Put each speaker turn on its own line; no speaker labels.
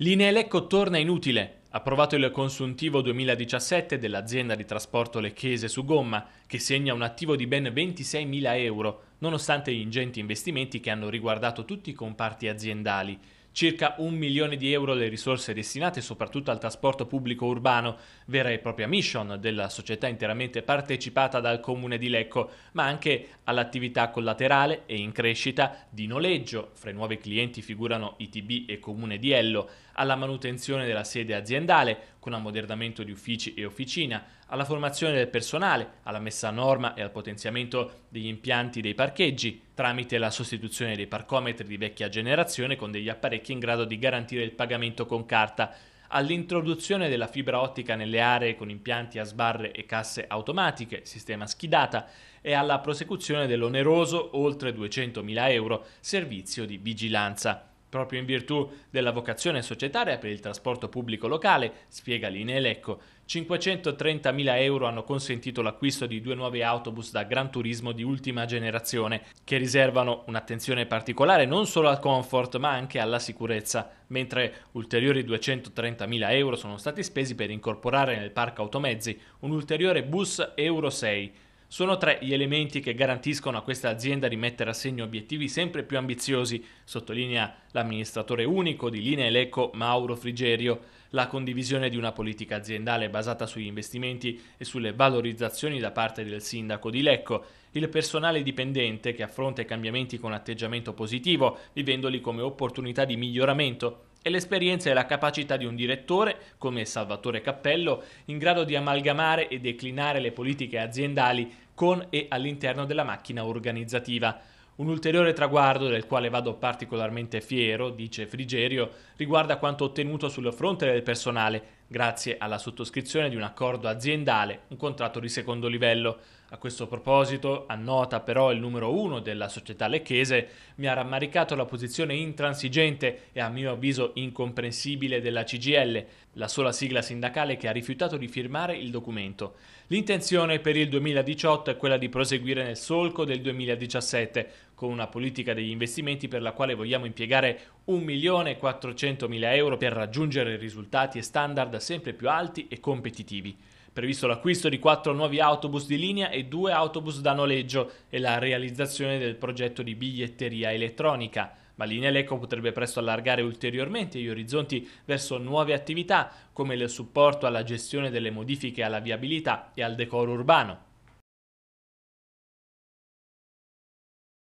Linea Lineelecco torna inutile. Approvato il consuntivo 2017 dell'azienda di trasporto Lecchese su gomma, che segna un attivo di ben 26.000 euro, nonostante gli ingenti investimenti che hanno riguardato tutti i comparti aziendali circa un milione di euro le risorse destinate soprattutto al trasporto pubblico urbano, vera e propria mission della società interamente partecipata dal comune di Lecco, ma anche all'attività collaterale e in crescita di noleggio, fra i nuovi clienti figurano ITB e comune di Ello, alla manutenzione della sede aziendale, con ammodernamento di uffici e officina, alla formazione del personale, alla messa a norma e al potenziamento degli impianti dei parcheggi, tramite la sostituzione dei parcometri di vecchia generazione con degli apparecchi in grado di garantire il pagamento con carta, all'introduzione della fibra ottica nelle aree con impianti a sbarre e casse automatiche, sistema schidata, e alla prosecuzione dell'oneroso, oltre 200.000 euro, servizio di vigilanza. Proprio in virtù della vocazione societaria per il trasporto pubblico locale, spiega Linelecco, 530.000 euro hanno consentito l'acquisto di due nuovi autobus da Gran Turismo di ultima generazione, che riservano un'attenzione particolare non solo al comfort ma anche alla sicurezza, mentre ulteriori 230.000 euro sono stati spesi per incorporare nel parco automezzi un ulteriore bus Euro 6, sono tre gli elementi che garantiscono a questa azienda di mettere a segno obiettivi sempre più ambiziosi, sottolinea l'amministratore unico di Linea Eleco Mauro Frigerio, la condivisione di una politica aziendale basata sugli investimenti e sulle valorizzazioni da parte del sindaco di Lecco, il personale dipendente che affronta i cambiamenti con atteggiamento positivo, vivendoli come opportunità di miglioramento è l'esperienza e la capacità di un direttore, come Salvatore Cappello, in grado di amalgamare e declinare le politiche aziendali con e all'interno della macchina organizzativa. Un ulteriore traguardo del quale vado particolarmente fiero, dice Frigerio, riguarda quanto ottenuto sul fronte del personale, grazie alla sottoscrizione di un accordo aziendale, un contratto di secondo livello. A questo proposito, annota però il numero uno della società lecchese, mi ha rammaricato la posizione intransigente e a mio avviso incomprensibile della CGL, la sola sigla sindacale che ha rifiutato di firmare il documento. L'intenzione per il 2018 è quella di proseguire nel solco del 2017, con una politica degli investimenti per la quale vogliamo impiegare 1.400.000 euro per raggiungere risultati e standard sempre più alti e competitivi. Previsto l'acquisto di quattro nuovi autobus di linea e due autobus da noleggio e la realizzazione del progetto di biglietteria elettronica. Ma Leco potrebbe presto allargare ulteriormente gli orizzonti verso nuove attività come il supporto alla gestione delle modifiche alla viabilità e al decoro urbano.